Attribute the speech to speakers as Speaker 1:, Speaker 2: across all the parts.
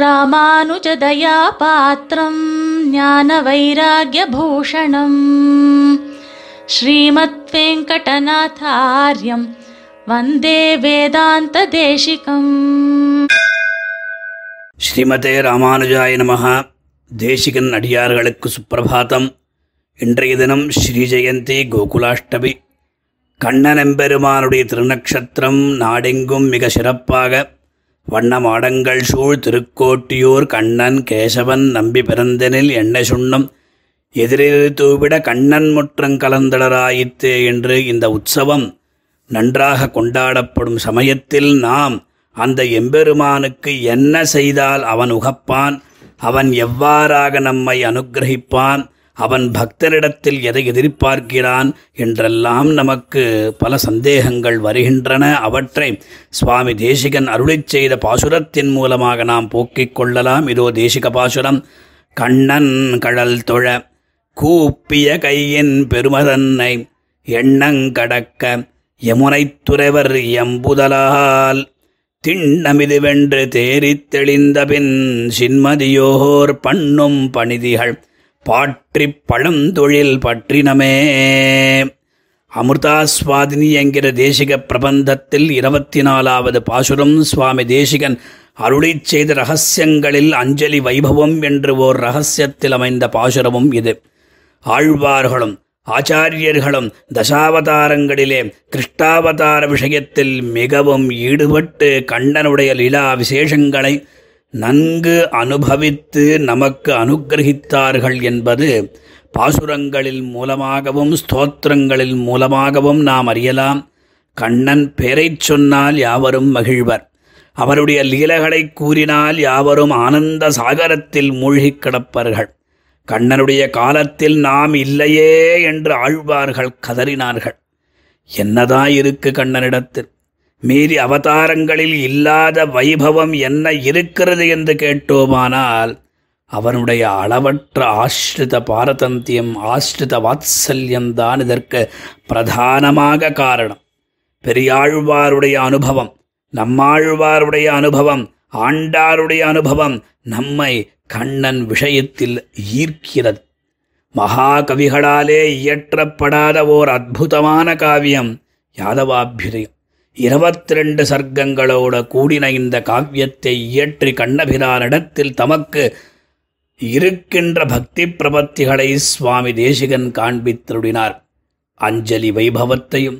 Speaker 1: ராமானுஜதயாபாத்திரம் ஞானவைராகியபூஷணம் ஸ்ரீமத் வெங்கடநாதாரியம் வந்தே வேதாந்த தேசிகம் ஸ்ரீமதே ராமானுஜாய நமகா தேசிகன் அடியார்களுக்கு சுப்பிரபாதம் இன்றைய தினம் ஸ்ரீஜெயந்தி கோகுலாஷ்டமி கண்ணனெம்பெருமானுடைய திருநக்ஷத்திரம் நாடெங்கும் மிக சிறப்பாக வண்ணமாடங்கள் சூழ் திருக்கோட்டியூர் கண்ணன் கேசவன் நம்பி பிறந்தனில் எண்ணெய் சுண்ணம் எதிரில் தூவிட கண்ணன் முற்றங் கலந்தளராயிற்று என்று இந்த உற்சவம் நன்றாக கொண்டாடப்படும் சமயத்தில் நாம் அந்த எம்பெருமானுக்கு என்ன செய்தால் அவன் உகப்பான் அவன் எவ்வாறாக நம்மை அனுகிரகிப்பான் அவன் பக்தரிடத்தில் எதை எதிர்பார்க்கிறான் என்றெல்லாம் நமக்கு பல சந்தேகங்கள் வருகின்றன அவற்றை சுவாமி தேசிகன் அருளிச் செய்த பாசுரத்தின் மூலமாக நாம் போக்கிக் கொள்ளலாம் இதோ தேசிக பாசுரம் கண்ணன் கடல் தொழ கூப்பிய கையின் பெருமதன்னை எண்ணங்கடக்க யமுனைத் துறைவர் எம்புதலால் திண்ணமிதுவென்று தேறித் தெளிந்தபின் சின்மதியோர் பண்ணும் பணிதிகள் பாற்றி பழந்தொழில் பற்றினமே அமிர்தாஸ்வாதினி என்கிற தேசிக பிரபந்தத்தில் இருபத்தி நாலாவது பாசுரம் சுவாமி தேசிகன் அருளை செய்த ரகசியங்களில் அஞ்சலி வைபவம் என்று ஓர் ரகசியத்தில் அமைந்த பாசுரமும் இது ஆழ்வார்களும் ஆச்சாரியர்களும் தசாவதாரங்களிலே கிருஷ்டாவதார விஷயத்தில் மிகவும் ஈடுபட்டு கண்ணனுடைய லீலா விசேஷங்களை நன்கு அனுபவித்து நமக்கு அனுகிரகித்தார்கள் என்பது பாசுரங்களில் மூலமாகவும் ஸ்தோத்திரங்களில் மூலமாகவும் நாம் அறியலாம் கண்ணன் பெயரைச் சொன்னால் யாவரும் மகிழ்வர் அவருடைய லீலகளை கூறினால் யாவரும் ஆனந்த சாகரத்தில் மூழ்கி கிடப்பார்கள் கண்ணனுடைய காலத்தில் நாம் இல்லையே என்று ஆழ்வார்கள் கதறினார்கள் என்னதான் இருக்கு கண்ணனிடத்தில் மீறி அவதாரங்களில் இல்லாத வைபவம் என்ன இருக்கிறது என்று கேட்டோமானால் அவனுடைய அளவற்ற ஆஷ்ரித பாரதந்தியம் ஆஷ்ரித வாத்சல்யம்தான் இதற்கு பிரதானமாக காரணம் பெரியாழ்வாருடைய அனுபவம் நம்மாழ்வாருடைய அனுபவம் ஆண்டாருடைய அனுபவம் நம்மை கண்ணன் விஷயத்தில் ஈர்க்கிறது மகாகவிகளாலே இயற்றப்படாத ஓர் அற்புதமான காவியம் யாதவாபியுதயம் இருபத்தி ரெண்டு சர்க்கங்களோட கூடின இந்த காவியத்தை இயற்றி கண்ணபிரானிடத்தில் தமக்கு இருக்கின்ற பக்தி பிரபத்திகளை சுவாமி தேசிகன் காண்பித்தருடினார் அஞ்சலி வைபவத்தையும்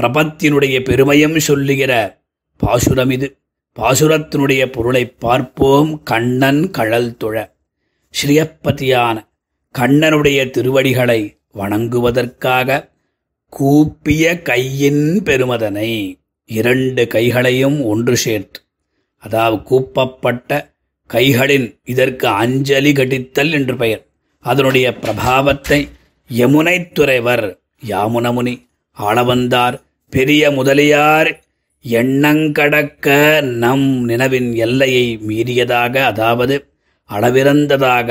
Speaker 1: பிரபத்தினுடைய பெருமையும் சொல்லுகிற பாசுரம் இது பாசுரத்தினுடைய பொருளை பார்ப்போம் கண்ணன் கழல் துழ ஸ்ரீயப்பதியான கண்ணனுடைய திருவடிகளை வணங்குவதற்காக கூப்பிய கையின் பெருமதனை இரண்டு கைகளையும் ஒன்று சேர்த்து அதாவது கூப்பப்பட்ட கைகளின் இதற்கு அஞ்சலி கட்டித்தல் என்று பெயர் அதனுடைய பிரபாவத்தை யமுனை துறைவர் யாமுனமுனி ஆளவந்தார் பெரிய முதலியார் எண்ணங்கடக்க நம் நினவின் எல்லையை மீறியதாக அதாவது அளவிறந்ததாக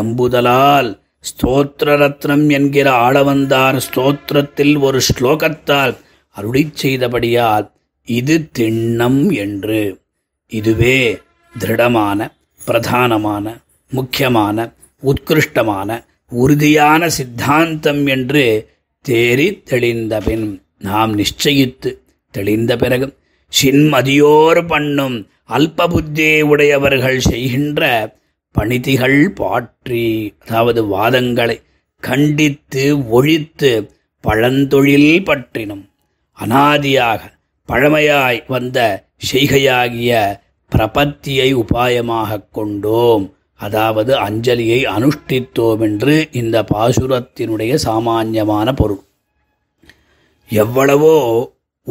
Speaker 1: எம்புதலால் ஸ்தோத்திர ரத்னம் என்கிற ஆளவந்தார் ஸ்தோத்திரத்தில் ஒரு ஸ்லோகத்தால் அருளி செய்தபடியால் இது திண்ணம் என்று இதுவே திருடமான பிரதானமான முக்கியமான உத்கிருஷ்டமான உறுதியான சித்தாந்தம் என்று தேறி தெளிந்தபின் நாம் நிச்சயித்து தெளிந்த பிறகு சின்மதியோர் பண்ணும் அல்ப புத்தியை உடையவர்கள் செய்கின்ற பணிதிகள் பாற்றி அதாவது வாதங்களை கண்டித்து ஒழித்து பழந்தொழில் பற்றினும் அனாதியாக பழமையாய் வந்த செய்கையாகிய பிரபத்தியை உபாயமாக கொண்டோம் அதாவது அஞ்சலியை அனுஷ்டித்தோம் என்று இந்த பாசுரத்தினுடைய சாமானியமான பொருள் எவ்வளவோ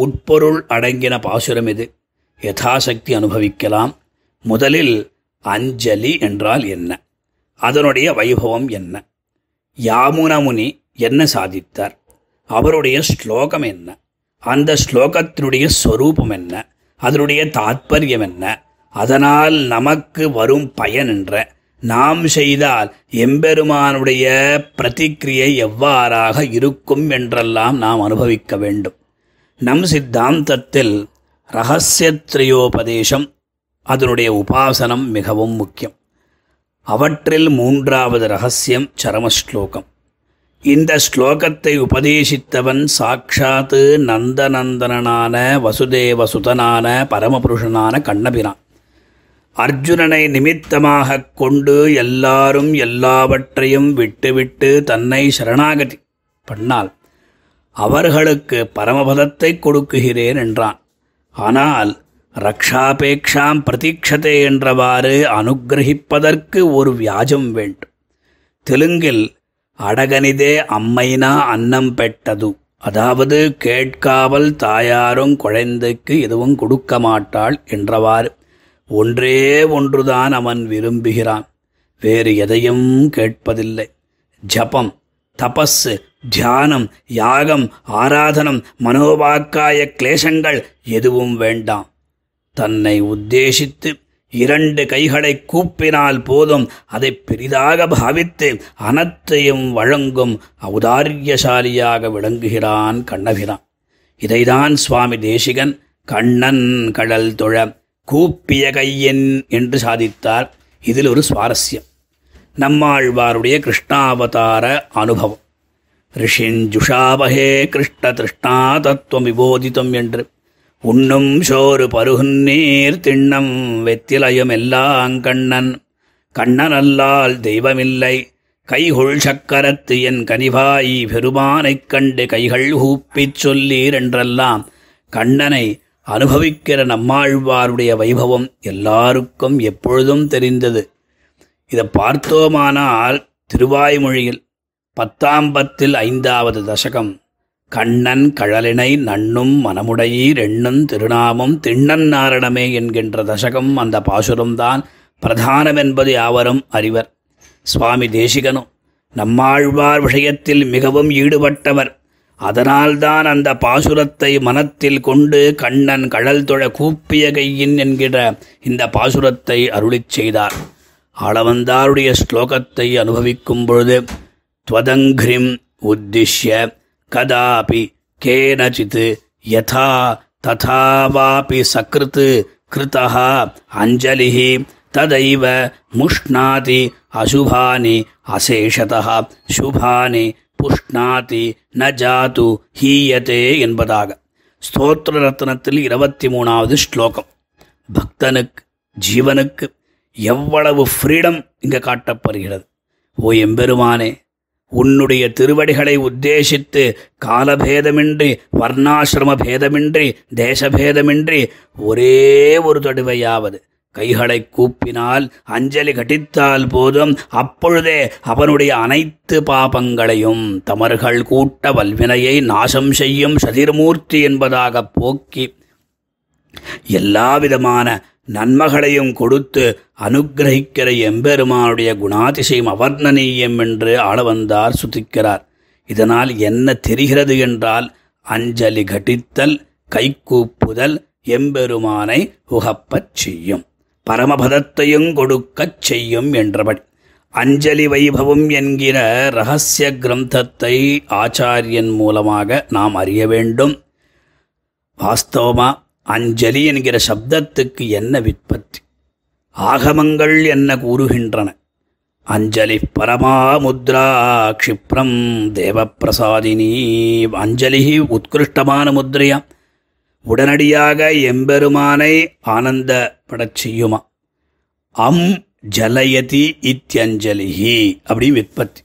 Speaker 1: உட்பொருள் அடங்கின பாசுரம் இது யதாசக்தி அனுபவிக்கலாம் முதலில் அஞ்சலி என்றால் என்ன அதனுடைய வைபவம் என்ன யாமுனமுனி என்ன சாதித்தார் அவருடைய ஸ்லோகம் என்ன அந்த ஸ்லோகத்தினுடைய ஸ்வரூபம் என்ன அதனுடைய தாத்பரியம் என்ன அதனால் நமக்கு வரும் பயன் என்ற நாம் செய்தால் எம்பெருமானுடைய பிரதிக்கிரியை எவ்வாறாக இருக்கும் என்றெல்லாம் நாம் அனுபவிக்க வேண்டும் நம் சித்தாந்தத்தில் ரகசியத்ரயோபதேசம் அதனுடைய உபாசனம் மிகவும் முக்கியம் அவற்றில் மூன்றாவது ரகசியம் சரமஸ்லோகம் இந்த ஸ்லோகத்தை உபதேசித்தவன் சாட்சாத்து நந்தநந்தனான சுதனான பரமபுருஷனான கண்ணபிரான் அர்ஜுனனை நிமித்தமாக கொண்டு எல்லாரும் எல்லாவற்றையும் விட்டுவிட்டு தன்னை சரணாகதி பண்ணால் அவர்களுக்கு பரமபதத்தை கொடுக்குகிறேன் என்றான் ஆனால் ரக்ஷாபேக்ஷாம் பிரதீக்ஷதே என்றவாறு அனுகிரகிப்பதற்கு ஒரு வியாஜம் வேண்டும் தெலுங்கில் அடகனிதே அம்மைனா அன்னம் பெட்டது அதாவது கேட்காவல் தாயாரும் குழந்தைக்கு எதுவும் கொடுக்க மாட்டாள் என்றவாறு ஒன்றே ஒன்றுதான் அவன் விரும்புகிறான் வேறு எதையும் கேட்பதில்லை ஜபம் தபஸ் தியானம் யாகம் ஆராதனம் மனோவாக்காய கிளேசங்கள் எதுவும் வேண்டாம் தன்னை உத்தேசித்து இரண்டு கைகளை கூப்பினால் போதும் அதை பெரிதாக பாவித்து அனத்தையும் வழங்கும் ஔதாரியசாலியாக விளங்குகிறான் கண்ணபிரான் இதைதான் சுவாமி தேசிகன் கண்ணன் கடல் தொழ கூப்பிய கையன் என்று சாதித்தார் இதில் ஒரு சுவாரஸ்யம் நம்மாழ்வாருடைய கிருஷ்ணாவதார அனுபவம் ரிஷின் ஜுஷாபகே கிருஷ்ண திருஷ்ணா தத்துவம் விபோதித்தம் என்று உண்ணும் சோறு பருகுநீர் திண்ணம் வெத்திலயம் கண்ணன் கண்ணனல்லால் தெய்வமில்லை கைகொள் சக்கரத்து என் கனிவாயி பெருமானைக் கண்டு கைகள் சொல்லீர் சொல்லீரென்றெல்லாம் கண்ணனை அனுபவிக்கிற நம்மாழ்வாருடைய வைபவம் எல்லாருக்கும் எப்பொழுதும் தெரிந்தது இதை பார்த்தோமானால் திருவாய்மொழியில் பத்தாம்பத்தில் ஐந்தாவது தசகம் கண்ணன் கழலினை நண்ணும் மனமுடையீர் எண்ணும் திருநாமம் திண்ணன் நாரணமே என்கின்ற தசகம் அந்த பாசுரம்தான் பிரதானம் என்பது யாவரும் அறிவர் சுவாமி தேசிகனும் நம்மாழ்வார் விஷயத்தில் மிகவும் ஈடுபட்டவர் அதனால்தான் அந்த பாசுரத்தை மனத்தில் கொண்டு கண்ணன் கழல் தொழ கூப்பிய கையின் என்கிற இந்த பாசுரத்தை அருளிச் செய்தார் ஆளவந்தாருடைய ஸ்லோகத்தை அனுபவிக்கும் பொழுது துவதங்கிரிம் உத்திஷ்ய கதாபி கேனச்சித் யதா ததாவாபி சக்ருத் கிருதா அஞ்சலி ததைவ முஷ்ணாதி அசுபானி அசேஷதா சுபானி புஷ்ணாதி ந ஜாது ஹீயதே என்பதாக ஸ்தோத்ர ரத்னத்தில் இருபத்தி மூணாவது ஸ்லோகம் பக்தனுக்கு ஜீவனுக்கு எவ்வளவு ஃப்ரீடம் இங்கே காட்டப்படுகிறது ஓ எம்பெருமானே உன்னுடைய திருவடிகளை உத்தேசித்து காலபேதமின்றி வர்ணாசிரம பேதமின்றி தேசபேதமின்றி ஒரே ஒரு தடுவையாவது கைகளை கூப்பினால் அஞ்சலி கட்டித்தால் போதும் அப்பொழுதே அவனுடைய அனைத்து பாபங்களையும் தமர்கள் கூட்ட வல்வினையை நாசம் செய்யும் சதிர்மூர்த்தி என்பதாக போக்கி எல்லாவிதமான நன்மகளையும் கொடுத்து அனுக்கிரகிக்கிற எம்பெருமானுடைய குணாதிசயம் அவர்ணனீயம் என்று ஆளவந்தார் சுதிக்கிறார் இதனால் என்ன தெரிகிறது என்றால் அஞ்சலி கட்டித்தல் கைக்கூப்புதல் எம்பெருமானை உகப்பச் செய்யும் பரமபதத்தையும் கொடுக்கச் செய்யும் என்றபடி அஞ்சலி வைபவம் என்கிற இரகசிய கிரந்தத்தை ஆச்சாரியன் மூலமாக நாம் அறிய வேண்டும் வாஸ்தவமா அஞ்சலி என்கிற சப்தத்துக்கு என்ன விற்பத்தி ஆகமங்கள் என்ன கூறுகின்றன அஞ்சலி பரமாமுத்ரா க்ஷிப்ரம் தேவப்பிரசாதினி அஞ்சலி உத்கிருஷ்டமான முத்ரையா உடனடியாக எம்பெருமானை ஆனந்தப்படச் செய்யுமா அம் ஜலயதி இத்தியஞ்சலிஹி அப்படி விற்பத்தி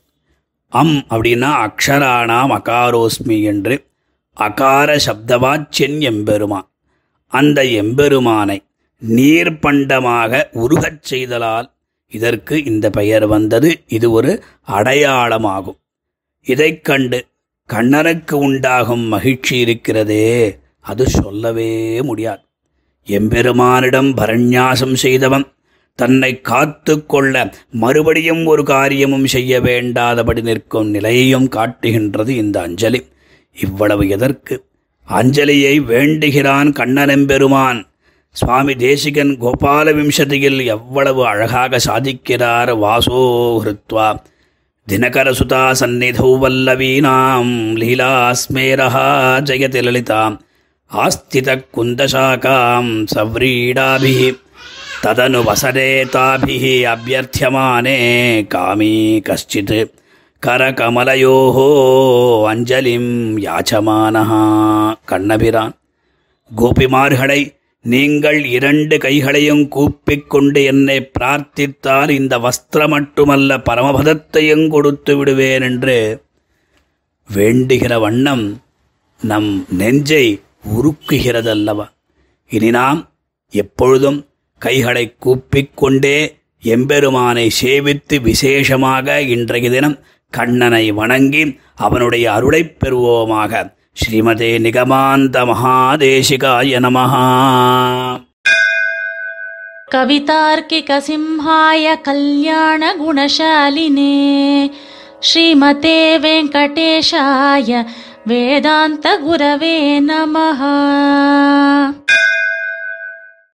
Speaker 1: அம் அப்படின்னா அக்ஷராணாம் அகாரோஸ்மி என்று அகார சப்தவாச்சென் எம்பெருமான் அந்த எம்பெருமானை நீர்பண்டமாக உருகச் செய்தலால் இதற்கு இந்த பெயர் வந்தது இது ஒரு அடையாளமாகும் இதைக் கண்டு கண்ணனுக்கு உண்டாகும் மகிழ்ச்சி இருக்கிறதே அது சொல்லவே முடியாது எம்பெருமானிடம் பரண்யாசம் செய்தவன் தன்னை காத்து கொள்ள மறுபடியும் ஒரு காரியமும் செய்ய வேண்டாதபடி நிற்கும் நிலையையும் காட்டுகின்றது இந்த அஞ்சலி இவ்வளவு எதற்கு அஞ்சலியை வேண்டுகிறான் கண்ணனெம்பெருமான் சுவாமி தேசிகன் கோபால விம்சதியில் எவ்வளவு அழகாக சாதிக்கிறார் வாசோ ஹிருத்வா தினகரசுதா சந்நிதௌ வல்லவீனாம் லீலாஸ்மேரஹா ஜெயதி லலிதாம் ஆஸ்தித குந்தசாக்காம் சவ்ரீடாபிஹி ததனு வசதே தாபிஹி அபியர்த்தியமானே காமி கஷ்டித் கரகமலையோஹோ அஞ்சலிம் யாச்சமானஹா கண்ணபிரான் கோபிமார்களை நீங்கள் இரண்டு கைகளையும் கூப்பிக் கொண்டு என்னை பிரார்த்தித்தால் இந்த வஸ்திரம் மட்டுமல்ல பரமபதத்தையும் கொடுத்து விடுவேன் என்று வேண்டுகிற வண்ணம் நம் நெஞ்சை உருக்குகிறதல்லவா இனி நாம் எப்பொழுதும் கைகளை கூப்பிக்கொண்டே எம்பெருமானை சேவித்து விசேஷமாக இன்றைய தினம் கண்ணனை வணங்கி அவனுடைய அருளை பெறுவோமாக ஸ்ரீமதே நிகமாந்த மகாதேசிகாய நமஹா குணசாலினே ஸ்ரீமதே வெங்கடேஷாய வேதாந்த குரவே நமஹா